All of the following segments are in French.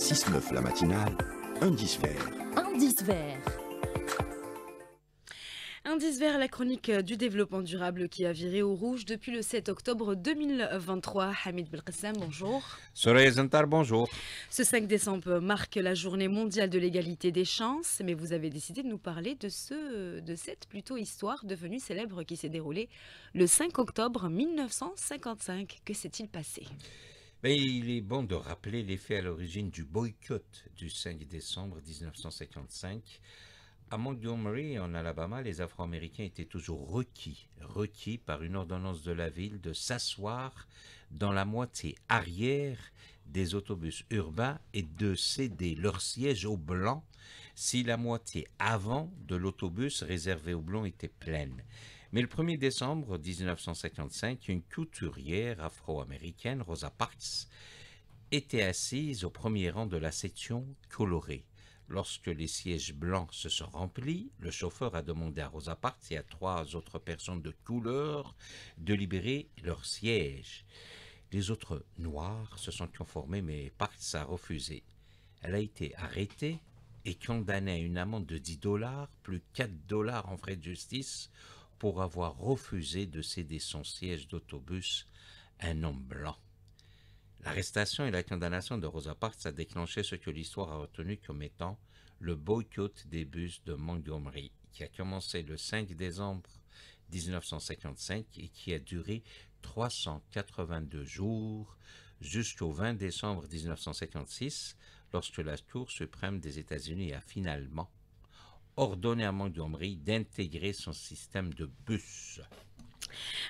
6-9 la matinale, indice vert. Indice vert. Indice vert, la chronique du développement durable qui a viré au rouge depuis le 7 octobre 2023. Hamid Belkissam, bonjour. Sorey Zantar, bonjour. Ce 5 décembre marque la journée mondiale de l'égalité des chances, mais vous avez décidé de nous parler de, ce, de cette plutôt histoire devenue célèbre qui s'est déroulée le 5 octobre 1955. Que s'est-il passé il est bon de rappeler les faits à l'origine du boycott du 5 décembre 1955. À Montgomery, en Alabama, les Afro-Américains étaient toujours requis, requis par une ordonnance de la ville de s'asseoir dans la moitié arrière des autobus urbains et de céder leur siège aux Blancs si la moitié avant de l'autobus réservé aux Blancs était pleine. Mais le 1er décembre 1955, une couturière afro-américaine, Rosa Parks, était assise au premier rang de la section colorée. Lorsque les sièges blancs se sont remplis, le chauffeur a demandé à Rosa Parks et à trois autres personnes de couleur de libérer leurs sièges. Les autres noirs se sont conformés, mais Parks a refusé. Elle a été arrêtée et condamné à une amende de 10 dollars, plus 4 dollars en frais de justice, pour avoir refusé de céder son siège d'autobus à un homme blanc. L'arrestation et la condamnation de Rosa Parks a déclenché ce que l'histoire a retenu comme étant le boycott des bus de Montgomery, qui a commencé le 5 décembre 1955 et qui a duré 382 jours jusqu'au 20 décembre 1956, lorsque la tour suprême des États-Unis a finalement ordonné à Montgomery d'intégrer son système de bus.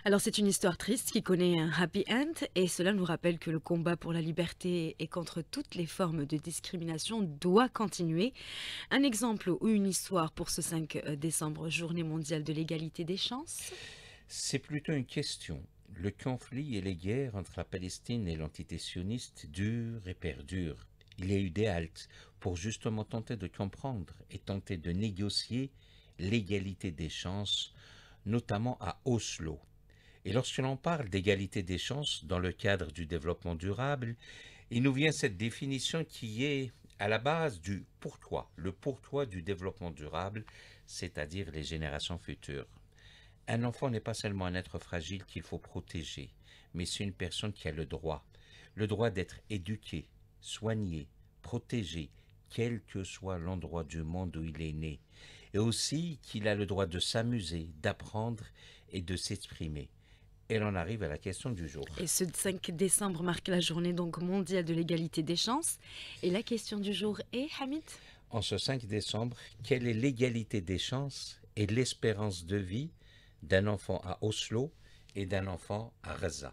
Alors c'est une histoire triste qui connaît un happy end et cela nous rappelle que le combat pour la liberté et contre toutes les formes de discrimination doit continuer. Un exemple ou une histoire pour ce 5 euh, décembre, journée mondiale de l'égalité des chances C'est plutôt une question le conflit et les guerres entre la Palestine et l'entité sioniste durent et perdurent. Il y a eu des haltes pour justement tenter de comprendre et tenter de négocier l'égalité des chances, notamment à Oslo. Et lorsque l'on parle d'égalité des chances dans le cadre du développement durable, il nous vient cette définition qui est à la base du pourquoi, le pourquoi du développement durable, c'est-à-dire les générations futures. Un enfant n'est pas seulement un être fragile qu'il faut protéger, mais c'est une personne qui a le droit, le droit d'être éduqué, soigné, protégé, quel que soit l'endroit du monde où il est né, et aussi qu'il a le droit de s'amuser, d'apprendre et de s'exprimer. Et l'on arrive à la question du jour. Et ce 5 décembre marque la journée donc mondiale de l'égalité des chances. Et la question du jour est, Hamid En ce 5 décembre, quelle est l'égalité des chances et l'espérance de vie d'un enfant à Oslo et d'un enfant à Reza.